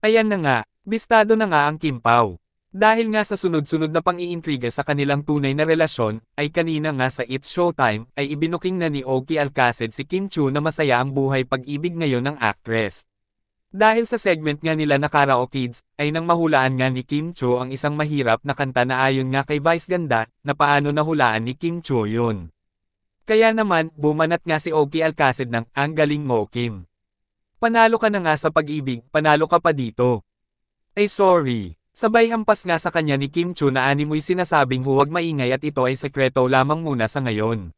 Ayan na nga, bistado na nga ang Kimpaw. Dahil nga sa sunod-sunod na pang-iintriga sa kanilang tunay na relasyon, ay kanina nga sa It's Showtime, ay ibinuking na ni Oki Alcacid si Kim Chu na masaya ang buhay pag-ibig ngayon ng actress. Dahil sa segment nga nila na Karaoke Kids, ay nang mahulaan nga ni Kim Cho ang isang mahirap na kanta na ayon nga kay Vice Ganda, na paano nahulaan ni Kim Cho yun. Kaya naman, bumanat nga si Oki Alcacid ng Ang Galing Mo Kim. Panalo ka na nga sa pag-ibig, panalo ka pa dito. Ay sorry. Sabay hampas nga sa kanya ni Kim Chu na animoy sinasabing huwag maingay at ito ay sekreto lamang muna sa ngayon.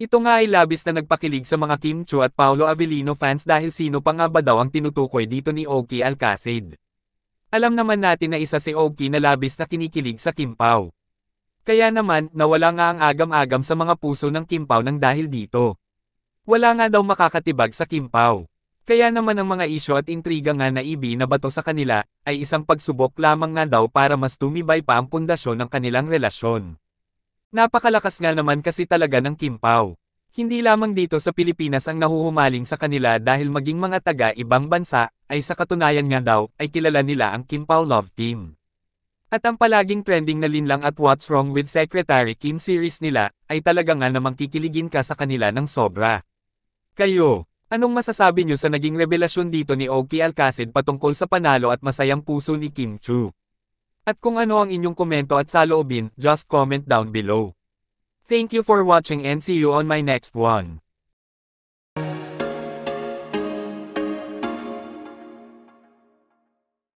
Ito nga ay labis na nagpakilig sa mga Kim Chu at Paolo Avellino fans dahil sino pa nga ba daw ang tinutukoy dito ni Oki Alcacid. Alam naman natin na isa si Oki na labis na kinikilig sa Kim Pao. Kaya naman, nawala nga ang agam-agam sa mga puso ng Kim Pao nang dahil dito. Wala nga daw makakatibag sa Kim Pao. Kaya naman ang mga isyo at intriga nga na ibinabato sa kanila, ay isang pagsubok lamang nga daw para mas tumibay pa ang pundasyon ng kanilang relasyon. Napakalakas nga naman kasi talaga ng Kim Hindi lamang dito sa Pilipinas ang nahuhumaling sa kanila dahil maging mga taga-ibang bansa, ay sa katunayan nga daw, ay kilala nila ang Kim Love Team. At ang palaging trending na linlang at What's Wrong with Secretary Kim series nila, ay talaga nga namang kikiligin ka sa kanila ng sobra. Kayo, Anong masasabi niyo sa naging revelasyon dito ni Oki Alcacid patungkol sa panalo at masayang puso ni Kim Chu? At kung ano ang inyong komento at saloobin, just comment down below. Thank you for watching and see you on my next one.